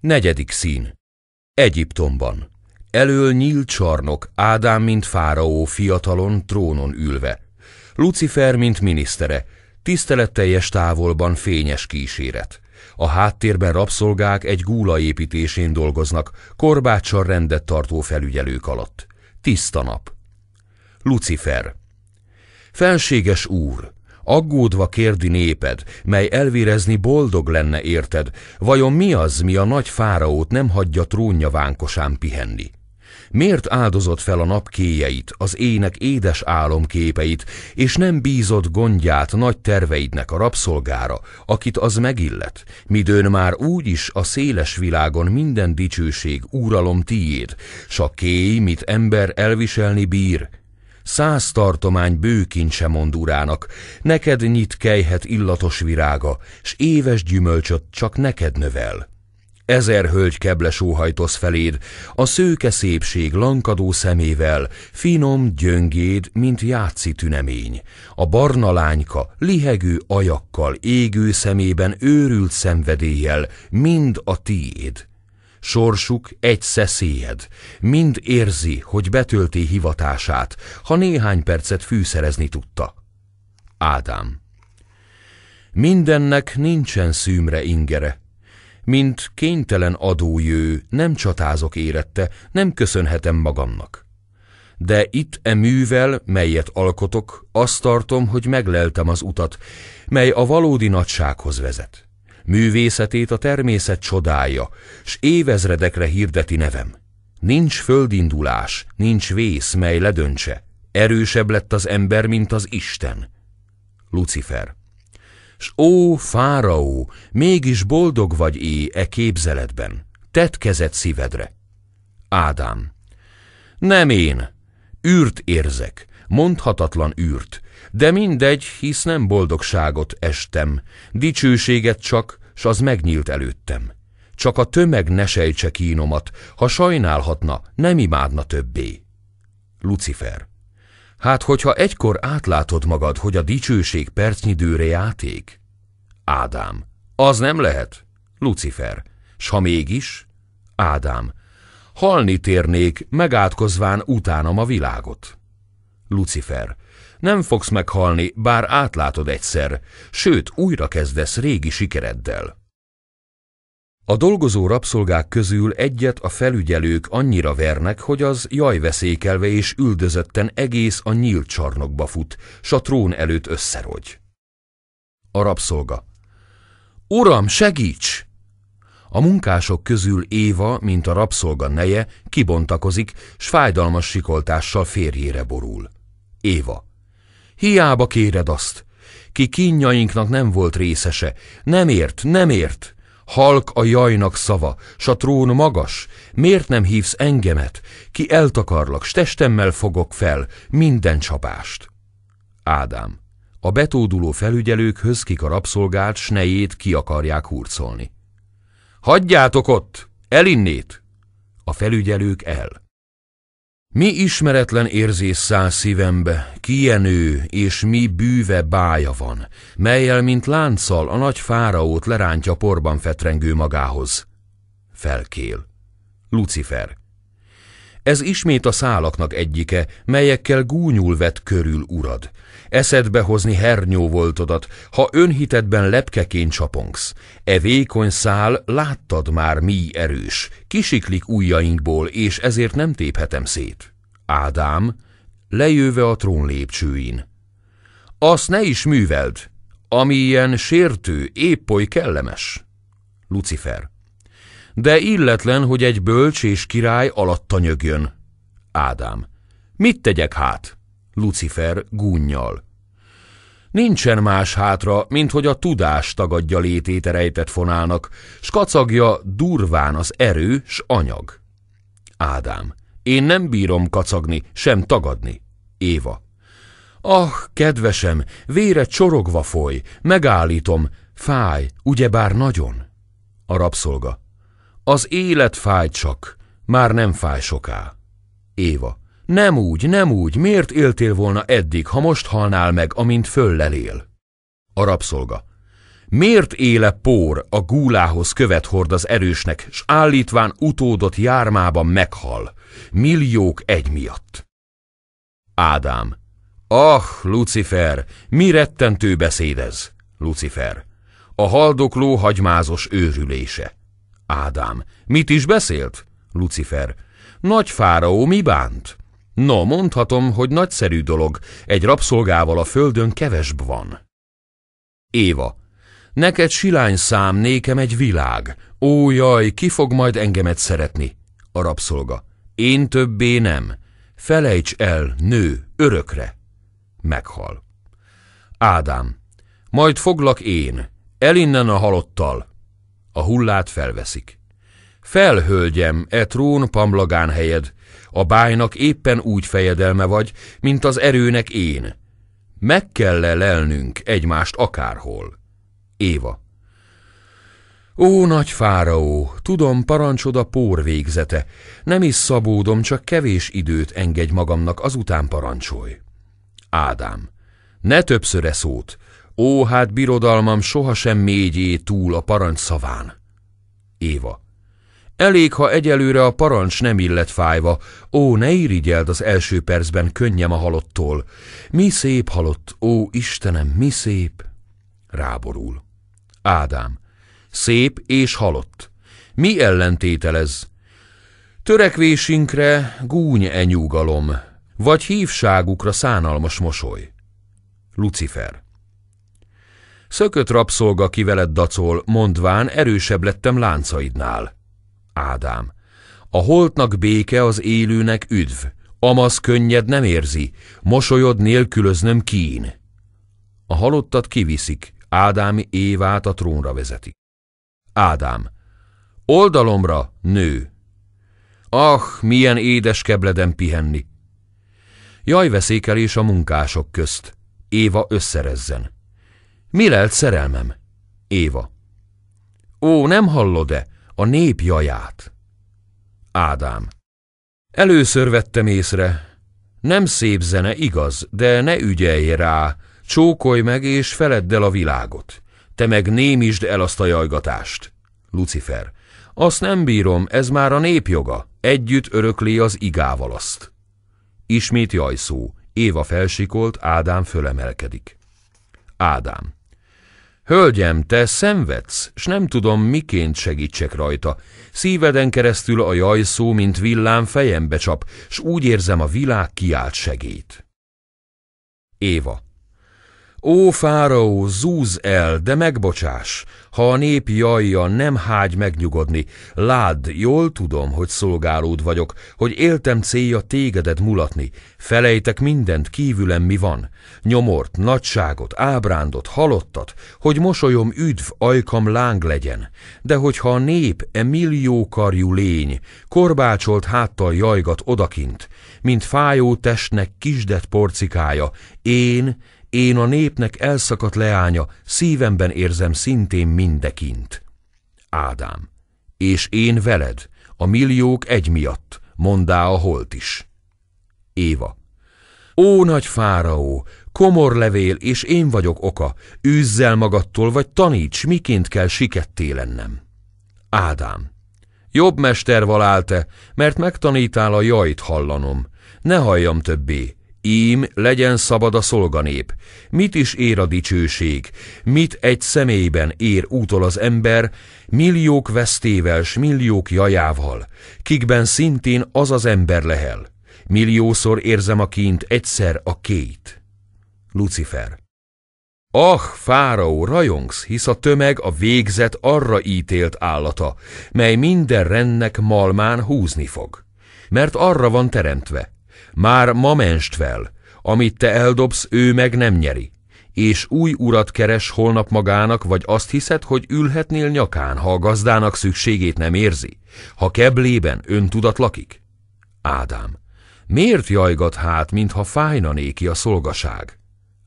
Negyedik szín. Egyiptomban. Elől nyílt csarnok, Ádám, mint fáraó, fiatalon, trónon ülve. Lucifer, mint minisztere, tiszteletteljes távolban fényes kíséret. A háttérben rabszolgák egy gúla építésén dolgoznak, korbáccsal rendet tartó felügyelők alatt. Tiszta nap. Lucifer. Felséges úr, Aggódva kérdi néped, mely elvérezni boldog lenne érted, vajon mi az, mi a nagy fáraót nem hagyja trónja vánkosán pihenni? Miért áldozott fel a napkéjeit, az ének édes álomképeit, és nem bízott gondját nagy terveidnek a rabszolgára, akit az megillet, midőn már úgy is a széles világon minden dicsőség, úralom tiéd, s a kéj, mit ember elviselni bír, száz tartomány bőkincse mond urának, neked nyit kejhet illatos virága, s éves gyümölcsöt csak neked növel. Ezer hölgy keble sóhajtoz feléd, a szőke szépség lankadó szemével, finom, gyöngéd, mint játszi tünemény. A barna lányka, lihegő ajakkal, égő szemében őrült szenvedéllyel, mind a tiéd. Sorsuk egy szeszélyed, mind érzi, hogy betölti hivatását, ha néhány percet fűszerezni tudta. Ádám Mindennek nincsen szűmre ingere, mint kénytelen adójő, nem csatázok érette, nem köszönhetem magamnak. De itt e művel, melyet alkotok, azt tartom, hogy megleltem az utat, mely a valódi nagysághoz vezet művészetét a természet csodája, s évezredekre hirdeti nevem. Nincs földindulás, nincs vész, mely ledöntse. Erősebb lett az ember, mint az Isten. Lucifer. S ó, fáraó, mégis boldog vagy é e képzeletben. Tedd kezed szívedre. Ádám. Nem én. Űrt érzek, mondhatatlan űrt, de mindegy, hisz nem boldogságot estem, dicsőséget csak, s az megnyílt előttem. Csak a tömeg ne sejtse kínomat, ha sajnálhatna, nem imádna többé. Lucifer. Hát, hogyha egykor átlátod magad, hogy a dicsőség percnyi dőre játék? Ádám. Az nem lehet. Lucifer. S ha mégis? Ádám. Halni térnék, megátkozván utánam a világot. Lucifer. Nem fogsz meghalni, bár átlátod egyszer, sőt, újra kezdesz régi sikereddel. A dolgozó rabszolgák közül egyet a felügyelők annyira vernek, hogy az veszékelve és üldözötten egész a nyílt csarnokba fut, s a trón előtt összerogy. A rabszolga. Uram, segíts! A munkások közül Éva, mint a rabszolga neje, kibontakozik, s fájdalmas sikoltással férjére borul. Éva. Hiába kéred azt. Ki kínjainknak nem volt részese. Nem ért, nem ért. Halk a jajnak szava, s a trón magas. Miért nem hívsz engemet? Ki eltakarlak, s testemmel fogok fel minden csapást. Ádám. A betóduló felügyelőkhöz, kik a rabszolgált s nejét ki akarják hurcolni. Hagyjátok ott! Elinnét! A felügyelők el. Mi ismeretlen érzés száll szívembe, kijenő és mi bűve bája van, melyel, mint lánccal a nagy fáraót lerántja porban fetrengő magához. Felkél. Lucifer. Ez ismét a szálaknak egyike, melyekkel gúnyul vett körül urad. Eszedbe hozni hernyó voltodat, ha önhitetben lepkeként csapongsz. E vékony szál láttad már mi erős, kisiklik ujjainkból, és ezért nem téphetem szét. Ádám, lejöve a trón lépcsőin. Azt ne is műveld, ami ilyen sértő, épp oly kellemes. Lucifer de illetlen, hogy egy bölcs és király alatta nyögjön. Ádám. Mit tegyek hát? Lucifer gúnyjal. Nincsen más hátra, mint hogy a tudás tagadja létét rejtett fonálnak, s kacagja durván az erő s anyag. Ádám. Én nem bírom kacagni, sem tagadni. Éva. Ah, kedvesem, vére csorogva foly, megállítom, fáj, ugyebár nagyon. A rabszolga. Az élet fáj csak, már nem fáj soká. Éva. Nem úgy, nem úgy, miért éltél volna eddig, ha most halnál meg, amint föllelél? A rabszolga. Miért éle pór a gúlához követ hord az erősnek, s állítván utódot jármában meghal, milliók egy miatt? Ádám. Ah, Lucifer, mi rettentő beszédez, Lucifer. A haldokló hagymázos őrülése. Ádám. Mit is beszélt? Lucifer. Nagy fáraó mi bánt? No, mondhatom, hogy nagyszerű dolog, egy rabszolgával a földön kevesbb van. Éva. Neked silány szám, nékem egy világ. Ó, jaj, ki fog majd engemet szeretni? A rabszolga. Én többé nem. Felejts el, nő, örökre. Meghal. Ádám. Majd foglak én. El innen a halottal. A hullát felveszik. Felhölgyem, e trón pamlagán helyed, a bájnak éppen úgy fejedelme vagy, mint az erőnek én. Meg kell -e lelnünk egymást akárhol. Éva. Ó, nagy fáraó, tudom, parancsod a pór végzete. Nem is szabódom, csak kevés időt engedj magamnak, azután parancsolj. Ádám. Ne e szót, Ó, hát birodalmam sohasem mégyé túl a parancs szaván. Éva. Elég, ha egyelőre a parancs nem illet fájva. Ó, ne irigyeld az első percben könnyem a halottól. Mi szép halott, ó Istenem, mi szép! Ráborul. Ádám. Szép és halott. Mi ellentételez? Törekvésünkre gúny enyúgalom, vagy hívságukra szánalmas mosoly. Lucifer. Szökött rabszolga, ki veled dacol, mondván erősebb lettem láncaidnál. Ádám. A holtnak béke az élőnek üdv, amaz könnyed nem érzi, mosolyod nélkülöznöm kín. A halottat kiviszik, Ádámi Évát a trónra vezeti. Ádám. Oldalomra, nő. Ah, milyen édes kebleden pihenni. Jaj veszékelés a munkások közt. Éva összerezzen. Mi lelt szerelmem? Éva. Ó, nem hallod-e a nép jaját? Ádám. Először vettem észre. Nem szép zene, igaz, de ne ügyelj rá. Csókolj meg és feledd el a világot. Te meg némisd el azt a jajgatást. Lucifer. Azt nem bírom, ez már a népjoga. Együtt örökli az igával azt. Ismét jajszó. Éva felsikolt, Ádám fölemelkedik. Ádám. Hölgyem, te szenvedsz, s nem tudom, miként segítsek rajta. Szíveden keresztül a jaj szó, mint villám fejembe csap, s úgy érzem a világ kiált segít. Éva Ó, fáraó, zúz el, de megbocsás, ha a nép jajja nem hágy megnyugodni. Lád, jól tudom, hogy szolgálód vagyok, hogy éltem célja tégedet mulatni. Felejtek mindent, kívülem mi van. Nyomort, nagyságot, ábrándot, halottat, hogy mosolyom üdv, ajkam láng legyen. De hogyha a nép, e milliókarjú lény, korbácsolt háttal jajgat odakint, mint fájó testnek kisdet porcikája, én, én a népnek elszakadt leánya, szívemben érzem szintén mindekint. Ádám. És én veled, a milliók egy miatt, mondá a holt is. Éva. Ó, nagy fáraó, komor levél, és én vagyok oka, üzzel magadtól, vagy taníts, miként kell siketté lennem. Ádám. Jobb mester valál te, mert megtanítál a jajt hallanom. Ne halljam többé, Ím legyen szabad a szolganép. Mit is ér a dicsőség? Mit egy személyben ér útol az ember, milliók vesztével s milliók jajával, kikben szintén az az ember lehel. Milliószor érzem a kint egyszer a két. Lucifer. Ah, fáraó, rajongsz, hisz a tömeg a végzet arra ítélt állata, mely minden rendnek malmán húzni fog. Mert arra van teremtve, már ma menst fel, amit te eldobsz, ő meg nem nyeri. És új urat keres holnap magának, vagy azt hiszed, hogy ülhetnél nyakán, ha a gazdának szükségét nem érzi, ha keblében öntudat lakik? Ádám. Miért jajgat hát, mintha fájna néki a szolgaság?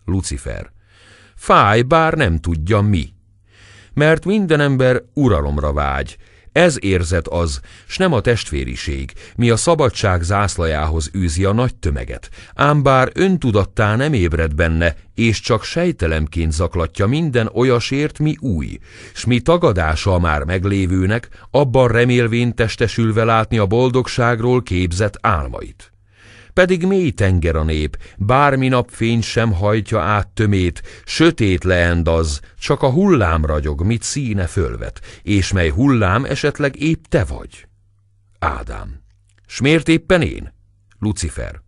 Lucifer. Fáj, bár nem tudja mi. Mert minden ember uralomra vágy, ez érzet az, s nem a testvériség, mi a szabadság zászlajához űzi a nagy tömeget, ám bár öntudattá nem ébred benne, és csak sejtelemként zaklatja minden olyasért, mi új, s mi tagadása a már meglévőnek, abban remélvén testesülve látni a boldogságról képzett álmait pedig mély tenger a nép, bármi napfény sem hajtja át tömét, sötét leend az, csak a hullám ragyog, mit színe fölvet, és mely hullám esetleg épp te vagy. Ádám. S miért éppen én? Lucifer.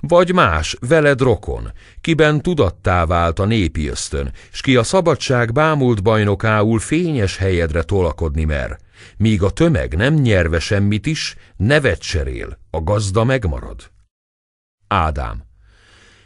Vagy más, veled rokon, kiben tudattá vált a népi ösztön, s ki a szabadság bámult bajnokául fényes helyedre tolakodni mer, míg a tömeg nem nyerve semmit is, nevet cserél, a gazda megmarad. Ádám,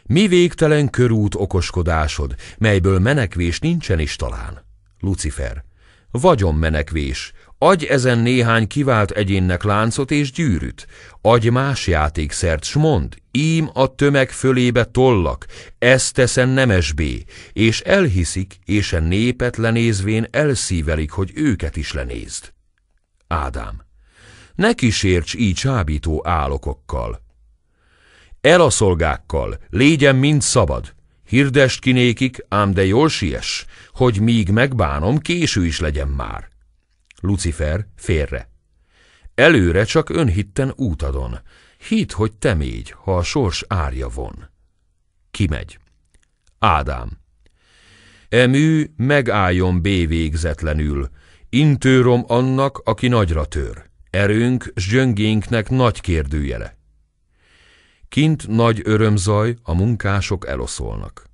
mi végtelen körút okoskodásod, melyből menekvés nincsen is talán. Lucifer, vagyon menekvés, adj ezen néhány kivált egyénnek láncot és gyűrűt, adj más játékszert, s mond, ím a tömeg fölébe tollak, ezt teszen nemesbé, és elhiszik, és a népet lenézvén elszívelik, hogy őket is lenézd. Ádám, ne kísérts így csábító álokokkal, el a szolgákkal, légyen mind szabad. Hirdest kinékik, ám de jól siess, hogy míg megbánom, késő is legyen már. Lucifer félre. Előre csak önhitten útadon. Hit, hogy te mégy, ha a sors árja von. Kimegy. Ádám. Emű megálljon bévégzetlenül, intőrom annak, aki nagyra tör. Erőnk s gyöngénknek nagy kérdőjele. Kint nagy örömzaj, a munkások eloszolnak.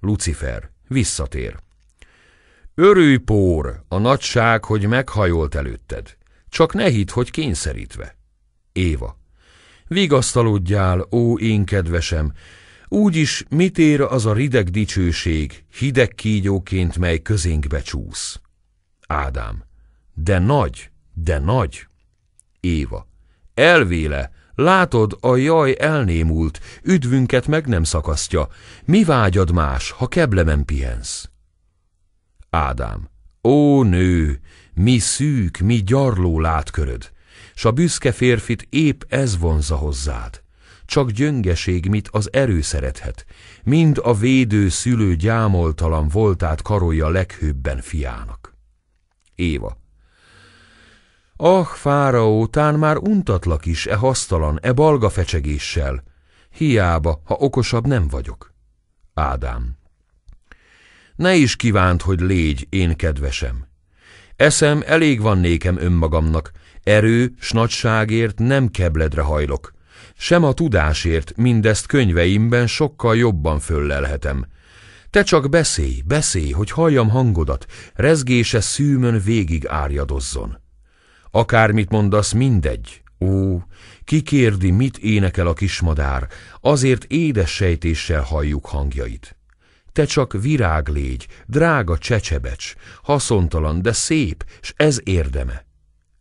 Lucifer visszatér. Örülj, pór, a nagyság, hogy meghajolt előtted. Csak ne hidd, hogy kényszerítve. Éva. Vigasztalodjál, ó én kedvesem, úgyis mit ér az a rideg dicsőség, hideg kígyóként, mely közénkbe csúsz? Ádám. De nagy, de nagy. Éva. Elvéle, Látod, a jaj elnémult, üdvünket meg nem szakasztja. Mi vágyad más, ha keblemen pihensz? Ádám. Ó nő, mi szűk, mi gyarló látköröd, s a büszke férfit épp ez vonza hozzád. Csak gyöngeség, mit az erő szerethet, mind a védő szülő gyámoltalan voltát karolja leghőbben fiának. Éva. Ah, fáraó, tán már untatlak is e hasztalan, e balga fecsegéssel. Hiába, ha okosabb nem vagyok. Ádám. Ne is kívánt, hogy légy, én kedvesem. Eszem elég van nékem önmagamnak, erő, s nagyságért nem kebledre hajlok. Sem a tudásért, mindezt könyveimben sokkal jobban föllelhetem. Te csak beszélj, beszélj, hogy halljam hangodat, rezgése szűmön végig árjadozzon. Akármit mondasz, mindegy. Ó, ki kérdi, mit énekel a kismadár, azért édes sejtéssel halljuk hangjait. Te csak virág légy, drága csecsebecs, haszontalan, de szép, s ez érdeme.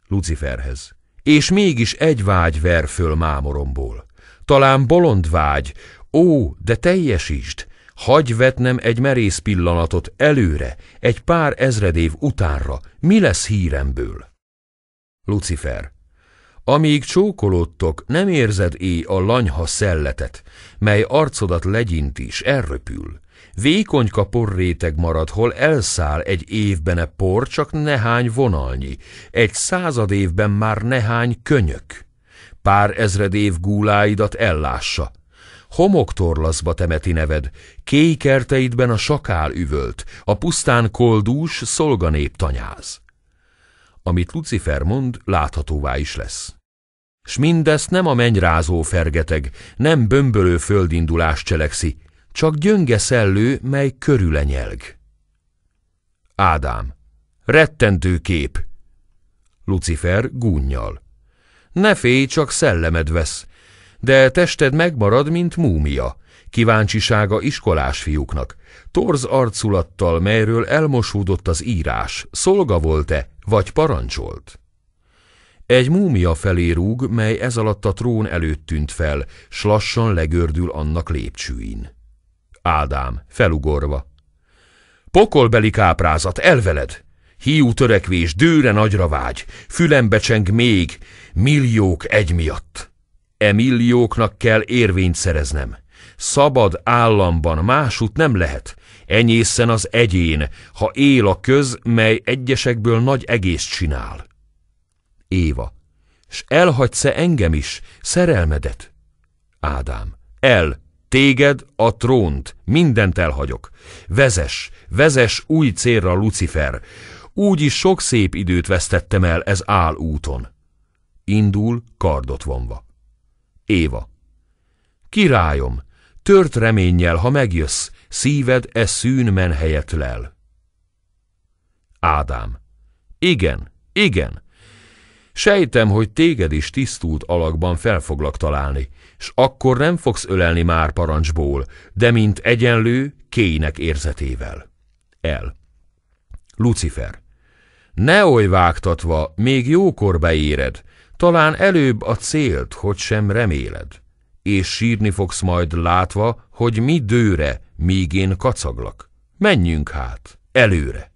Luciferhez. És mégis egy vágy ver föl mámoromból. Talán bolond vágy, ó, de teljesítsd, hagy vetnem egy merész pillanatot előre, egy pár ezred év utánra, mi lesz híremből? Lucifer, amíg csókolódtok, nem érzed éj a lanyha szelletet, mely arcodat legyint is, elröpül. Vékonyka porréteg marad, hol elszáll egy évben e por, csak nehány vonalnyi, egy század évben már nehány könyök. Pár ezred év gúláidat ellássa. Homoktorlaszba temeti neved, kékerteidben a sakál üvölt, a pusztán koldús szolganép tanyáz amit Lucifer mond, láthatóvá is lesz. S mindezt nem a mennyrázó fergeteg, nem bömbölő földindulás cselekszi, csak gyönge szellő, mely körülenyelg. Ádám. Rettentő kép. Lucifer gúnyjal. Ne félj, csak szellemed vesz, de tested megmarad, mint múmia, kíváncsisága iskolás fiúknak, torz arculattal, melyről elmosódott az írás, szolga volt-e, vagy parancsolt. Egy múmia felé rúg, mely ez alatt a trón előtt tűnt fel, s lassan legördül annak lépcsőin. Ádám, felugorva. Pokolbeli káprázat, elveled! Hiú törekvés, dőre nagyra vágy, fülembe cseng még, milliók egy miatt. E millióknak kell érvényt szereznem. Szabad államban másút nem lehet, enyészen az egyén, ha él a köz, mely egyesekből nagy egész csinál. Éva, s elhagysz-e engem is, szerelmedet? Ádám, el, téged, a trónt, mindent elhagyok. Vezes, vezes új célra, Lucifer, Úgyis sok szép időt vesztettem el ez áll úton. Indul, kardot vonva. Éva. Királyom, Tört reménnyel, ha megjössz, szíved e szűn menhelyet lel. Ádám. Igen, igen. Sejtem, hogy téged is tisztult alakban fel foglak találni, s akkor nem fogsz ölelni már parancsból, de mint egyenlő, kének érzetével. El. Lucifer. Ne oly vágtatva, még jókor beéred, talán előbb a célt, hogy sem reméled és sírni fogsz majd látva, hogy mi dőre, míg én kacaglak. Menjünk hát, előre!